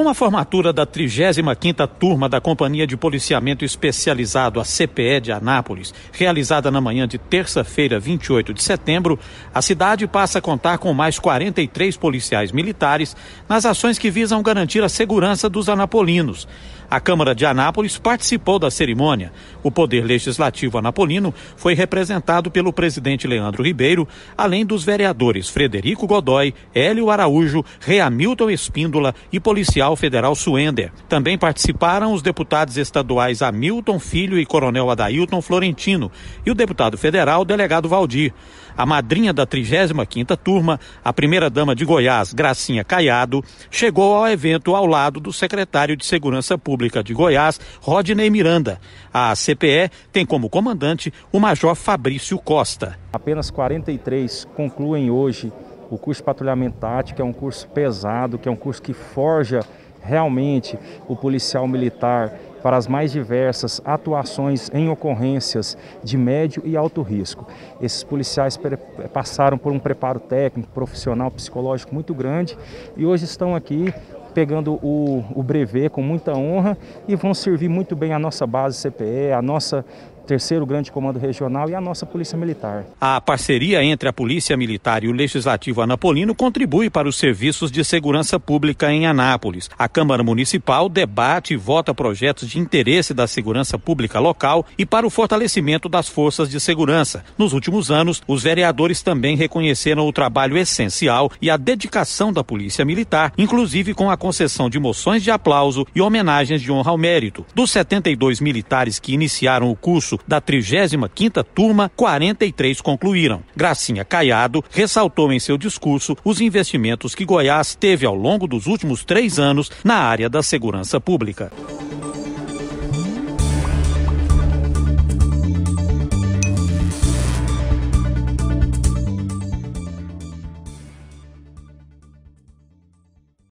Com a formatura da 35ª turma da Companhia de Policiamento Especializado, a CPE de Anápolis, realizada na manhã de terça-feira, 28 de setembro, a cidade passa a contar com mais 43 policiais militares nas ações que visam garantir a segurança dos anapolinos. A Câmara de Anápolis participou da cerimônia. O Poder Legislativo anapolino foi representado pelo presidente Leandro Ribeiro, além dos vereadores Frederico Godoy, Hélio Araújo, Reamilton Espíndola e policial Federal Suender. Também participaram os deputados estaduais Hamilton Filho e Coronel Adailton Florentino e o deputado federal, delegado Valdir. A madrinha da 35ª turma, a primeira-dama de Goiás, Gracinha Caiado, chegou ao evento ao lado do secretário de Segurança Pública de Goiás, Rodney Miranda. A CPE tem como comandante o major Fabrício Costa. Apenas 43 concluem hoje o curso de patrulhamento tático, é um curso pesado, que é um curso que forja realmente o policial militar para as mais diversas atuações em ocorrências de médio e alto risco. Esses policiais passaram por um preparo técnico, profissional, psicológico muito grande e hoje estão aqui pegando o, o brevet com muita honra e vão servir muito bem a nossa base CPE, a nossa terceiro grande comando regional e a nossa Polícia Militar. A parceria entre a Polícia Militar e o Legislativo Anapolino contribui para os serviços de segurança pública em Anápolis. A Câmara Municipal debate e vota projetos de interesse da segurança pública local e para o fortalecimento das forças de segurança. Nos últimos anos, os vereadores também reconheceram o trabalho essencial e a dedicação da Polícia Militar, inclusive com a concessão de moções de aplauso e homenagens de honra ao mérito. Dos 72 militares que iniciaram o curso da 35ª turma, 43 concluíram. Gracinha Caiado ressaltou em seu discurso os investimentos que Goiás teve ao longo dos últimos três anos na área da segurança pública.